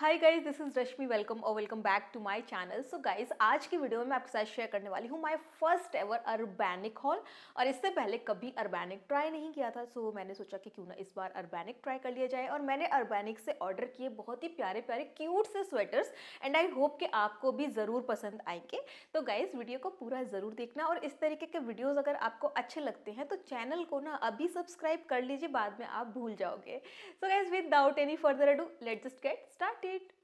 Hi guys this is Rashmi welcome और welcome back to my channel so guys आज की video में मैं आपके साथ शेयर करने वाली हूँ my first ever Urbanic haul और इससे पहले कभी अर्बैनिक ट्राई नहीं किया था सो so मैंने सोचा कि क्यों ना इस बार अर्बैनिक ट्राई कर लिया जाए और मैंने अर्बैनिक से ऑर्डर किए बहुत ही प्यारे प्यारे क्यूट से स्वेटर्स एंड आई होप कि आपको भी ज़रूर पसंद आएंगे तो गाइज़ वीडियो को पूरा ज़रूर देखना और इस तरीके के वीडियोज़ अगर आपको अच्छे लगते हैं तो चैनल को ना अभी सब्सक्राइब कर लीजिए बाद में आप भूल जाओगे so guys without any further ado let just get start it.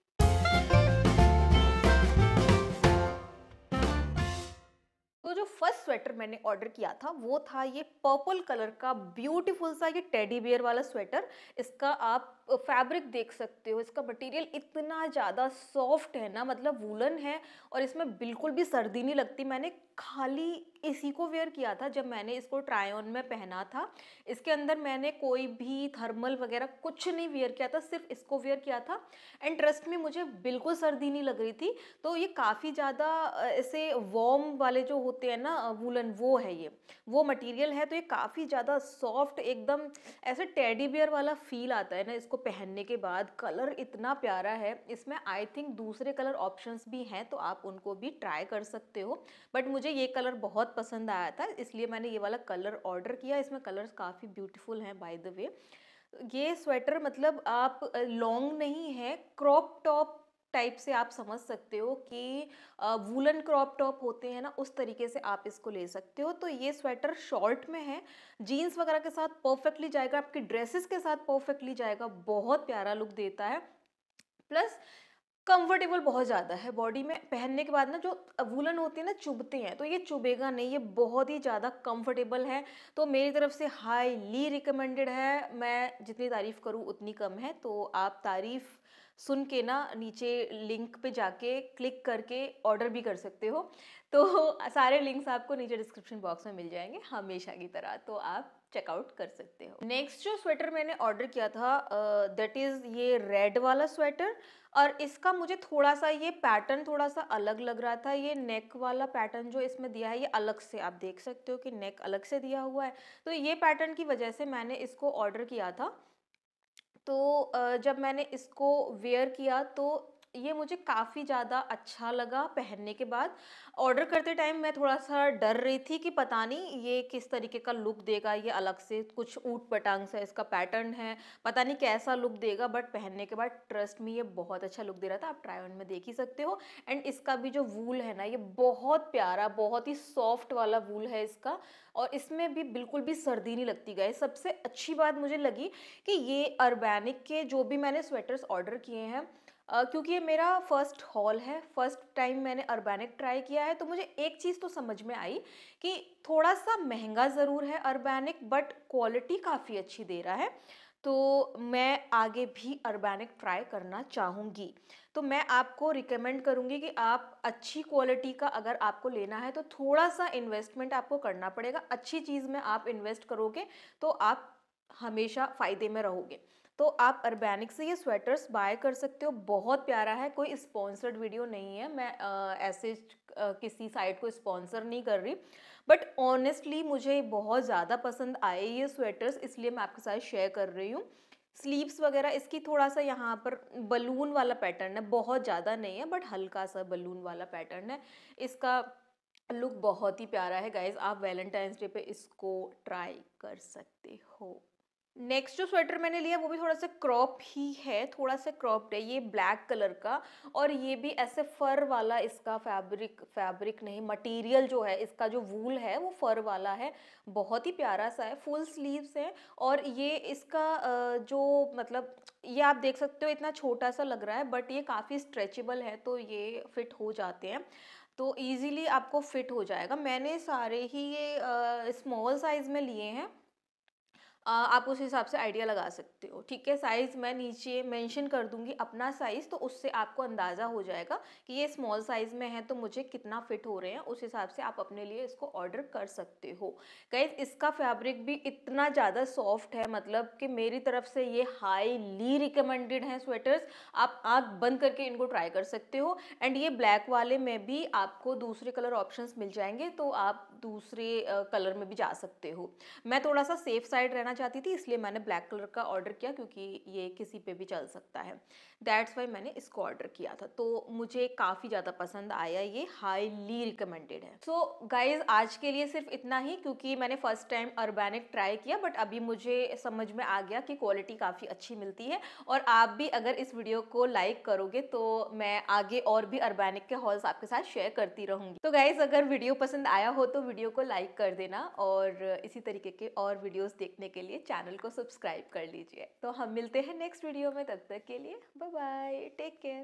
तो जो फर्स्ट स्वेटर मैंने ऑर्डर किया था वो था ये पर्पल कलर का ब्यूटीफुल सा ये टेडी बियर वाला स्वेटर इसका आप फैब्रिक देख सकते हो इसका मटेरियल इतना ज़्यादा सॉफ्ट है ना मतलब वूलन है और इसमें बिल्कुल भी सर्दी नहीं लगती मैंने खाली इसी को वेयर किया था जब मैंने इसको ट्राई ऑन में पहना था इसके अंदर मैंने कोई भी थर्मल वगैरह कुछ नहीं वेयर किया था सिर्फ इसको वेयर किया था एंड ट्रस्ट में मुझे बिल्कुल सर्दी नहीं लग रही थी तो ये काफ़ी ज़्यादा ऐसे वॉम वाले जो होते हैं ना वूलन वो है ये वो मटीरियल है तो ये काफ़ी ज़्यादा सॉफ्ट एकदम ऐसे टेडी बियर वाला फील आता है ना इसको पहनने के बाद कलर इतना प्यारा है इसमें आई थिंक दूसरे कलर ऑप्शन भी हैं तो आप उनको भी ट्राई कर सकते हो बट मुझे मुझे ये कलर बहुत पसंद आया था इसलिए मैंने ये वाला कलर ऑर्डर किया इसमें कलर्स काफ़ी ब्यूटीफुल हैं बाय द वे ये स्वेटर मतलब आप लॉन्ग नहीं है क्रॉप टॉप टाइप से आप समझ सकते हो कि वूलन क्रॉप टॉप होते हैं ना उस तरीके से आप इसको ले सकते हो तो ये स्वेटर शॉर्ट में है जीन्स वगैरह के साथ परफेक्टली जाएगा आपकी ड्रेसेस के साथ परफेक्टली जाएगा बहुत प्यारा लुक देता है प्लस कंफर्टेबल बहुत ज़्यादा है बॉडी में पहनने के बाद ना जो वुलन होती है ना चुभते हैं तो ये चुभेगा नहीं ये बहुत ही ज़्यादा कंफर्टेबल है तो मेरी तरफ से हाईली रिकमेंडेड है मैं जितनी तारीफ़ करूँ उतनी कम है तो आप तारीफ़ सुन के ना नीचे लिंक पे जाके क्लिक करके ऑर्डर भी कर सकते हो तो सारे लिंक्स आपको नीचे डिस्क्रिप्शन बॉक्स में मिल जाएंगे हमेशा की तरह तो आप चेकआउट कर सकते हो नेक्स्ट जो स्वेटर मैंने ऑर्डर किया था दैट uh, इज़ ये रेड वाला स्वेटर और इसका मुझे थोड़ा सा ये पैटर्न थोड़ा सा अलग लग रहा था ये नेक वाला पैटर्न जो इसमें दिया है ये अलग से आप देख सकते हो कि नेक अलग से दिया हुआ है तो ये पैटर्न की वजह से मैंने इसको ऑर्डर किया था तो जब मैंने इसको वेयर किया तो ये मुझे काफ़ी ज़्यादा अच्छा लगा पहनने के बाद ऑर्डर करते टाइम मैं थोड़ा सा डर रही थी कि पता नहीं ये किस तरीके का लुक देगा ये अलग से कुछ ऊट पटांग सा इसका पैटर्न है पता नहीं कैसा लुक देगा बट पहनने के बाद ट्रस्ट में ये बहुत अच्छा लुक दे रहा था आप ट्राई ऑन में देख ही सकते हो एंड इसका भी जो वूल है ना ये बहुत प्यारा बहुत ही सॉफ्ट वाला वूल है इसका और इसमें भी बिल्कुल भी सर्दी नहीं लगती गई सबसे अच्छी बात मुझे लगी कि ये अर्बैनिक के जो भी मैंने स्वेटर्स ऑर्डर किए हैं Uh, क्योंकि ये मेरा फर्स्ट हॉल है फर्स्ट टाइम मैंने अर्बैनिक ट्राई किया है तो मुझे एक चीज़ तो समझ में आई कि थोड़ा सा महंगा ज़रूर है अर्बैनिक बट क्वालिटी काफ़ी अच्छी दे रहा है तो मैं आगे भी अर्बैनिक ट्राई करना चाहूँगी तो मैं आपको रिकमेंड करूँगी कि आप अच्छी क्वालिटी का अगर आपको लेना है तो थोड़ा सा इन्वेस्टमेंट आपको करना पड़ेगा अच्छी चीज़ में आप इन्वेस्ट करोगे तो आप हमेशा फ़ायदे में रहोगे तो आप अर्बैनिक से ये स्वेटर्स बाय कर सकते हो बहुत प्यारा है कोई स्पॉन्सर्ड वीडियो नहीं है मैं आ, ऐसे आ, किसी साइट को स्पॉन्सर नहीं कर रही बट ऑनेस्टली मुझे बहुत ज़्यादा पसंद आए ये स्वेटर्स इसलिए मैं आपके साथ शेयर कर रही हूँ स्लीव्स वगैरह इसकी थोड़ा सा यहाँ पर बलून वाला पैटर्न है बहुत ज़्यादा नहीं है बट हल्का सा बलून वाला पैटर्न है इसका लुक बहुत ही प्यारा है गाइज आप वैलेंटाइंस डे पे इसको ट्राई कर सकते हो नेक्स्ट जो स्वेटर मैंने लिया वो भी थोड़ा सा क्रॉप ही है थोड़ा सा क्रॉप्ड है ये ब्लैक कलर का और ये भी ऐसे फर वाला इसका फैब्रिक फैब्रिक नहीं मटेरियल जो है इसका जो वूल है वो फर वाला है बहुत ही प्यारा सा है फुल स्लीव्स है और ये इसका जो मतलब ये आप देख सकते हो इतना छोटा सा लग रहा है बट ये काफ़ी स्ट्रेचबल है तो ये फिट हो जाते हैं तो ईज़िली आपको फिट हो जाएगा मैंने सारे ही ये स्मॉल साइज़ में लिए हैं आप उस हिसाब से आइडिया लगा सकते हो ठीक है साइज़ मैं नीचे मेंशन कर दूंगी अपना साइज़ तो उससे आपको अंदाज़ा हो जाएगा कि ये स्मॉल साइज़ में है तो मुझे कितना फिट हो रहे हैं उस हिसाब से आप अपने लिए इसको ऑर्डर कर सकते हो गैस इसका फैब्रिक भी इतना ज़्यादा सॉफ्ट है मतलब कि मेरी तरफ से ये हाईली रिकमेंडेड हैं स्वेटर्स आप आँख बंद करके इनको ट्राई कर सकते हो एंड ये ब्लैक वाले में भी आपको दूसरे कलर ऑप्शन मिल जाएंगे तो आप दूसरे कलर में भी जा सकते हो मैं थोड़ा सा सेफ साइड रहना चाहती थी इसलिए मैंने ब्लैक कलर का ऑर्डर किया क्योंकि ये किसी पे भी चल सकता है दैट्स वाई मैंने इसको ऑर्डर किया था तो मुझे काफ़ी ज़्यादा पसंद आया ये हाईली रिकमेंडेड है सो so, गाइज आज के लिए सिर्फ इतना ही क्योंकि मैंने फर्स्ट टाइम अर्बेनिक ट्राई किया बट अभी मुझे समझ में आ गया कि क्वालिटी काफ़ी अच्छी मिलती है और आप भी अगर इस वीडियो को लाइक करोगे तो मैं आगे और भी अर्बेनिक के हॉल्स आपके साथ शेयर करती रहूँगी तो गाइज़ अगर वीडियो पसंद आया हो तो वीडियो को लाइक कर देना और इसी तरीके के और वीडियोज देखने के लिए चैनल को सब्सक्राइब कर लीजिए तो हम मिलते हैं नेक्स्ट वीडियो में तब तक के लिए बाय bye. Take care.